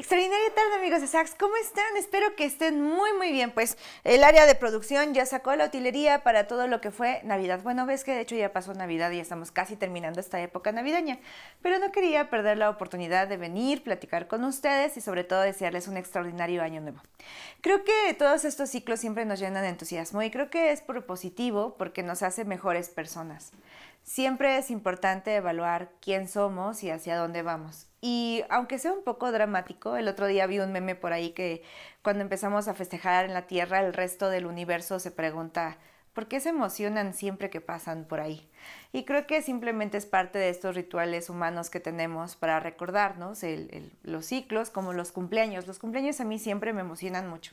Extraordinaria tarde amigos de Sax, ¿cómo están? Espero que estén muy muy bien. Pues el área de producción ya sacó la utilería para todo lo que fue Navidad. Bueno, ves que de hecho ya pasó Navidad y estamos casi terminando esta época navideña, pero no quería perder la oportunidad de venir, platicar con ustedes y sobre todo desearles un extraordinario año nuevo. Creo que todos estos ciclos siempre nos llenan de entusiasmo y creo que es propositivo porque nos hace mejores personas. Siempre es importante evaluar quién somos y hacia dónde vamos. Y aunque sea un poco dramático, el otro día vi un meme por ahí que cuando empezamos a festejar en la Tierra, el resto del universo se pregunta, ¿por qué se emocionan siempre que pasan por ahí? Y creo que simplemente es parte de estos rituales humanos que tenemos para recordarnos los ciclos, como los cumpleaños. Los cumpleaños a mí siempre me emocionan mucho.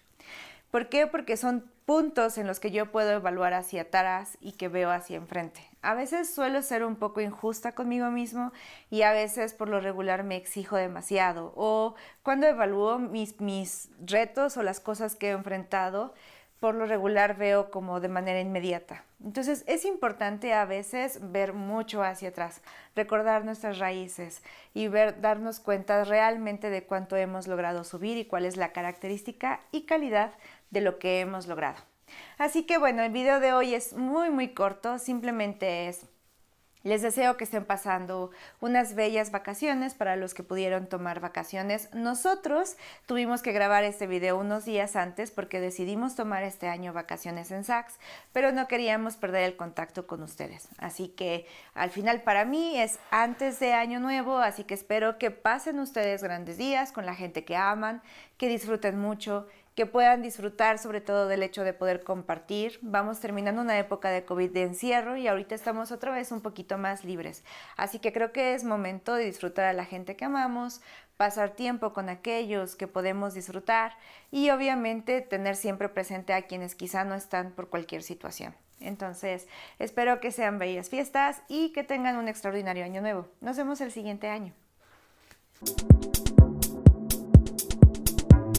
¿Por qué? Porque son puntos en los que yo puedo evaluar hacia atrás y que veo hacia enfrente. A veces suelo ser un poco injusta conmigo mismo y a veces por lo regular me exijo demasiado. O cuando evalúo mis, mis retos o las cosas que he enfrentado, por lo regular veo como de manera inmediata. Entonces es importante a veces ver mucho hacia atrás, recordar nuestras raíces y ver, darnos cuenta realmente de cuánto hemos logrado subir y cuál es la característica y calidad de lo que hemos logrado. Así que bueno, el video de hoy es muy muy corto, simplemente es les deseo que estén pasando unas bellas vacaciones para los que pudieron tomar vacaciones. Nosotros tuvimos que grabar este video unos días antes porque decidimos tomar este año vacaciones en Saks, pero no queríamos perder el contacto con ustedes. Así que al final para mí es antes de Año Nuevo, así que espero que pasen ustedes grandes días con la gente que aman, que disfruten mucho que puedan disfrutar sobre todo del hecho de poder compartir. Vamos terminando una época de COVID de encierro y ahorita estamos otra vez un poquito más libres. Así que creo que es momento de disfrutar a la gente que amamos, pasar tiempo con aquellos que podemos disfrutar y obviamente tener siempre presente a quienes quizá no están por cualquier situación. Entonces, espero que sean bellas fiestas y que tengan un extraordinario año nuevo. Nos vemos el siguiente año.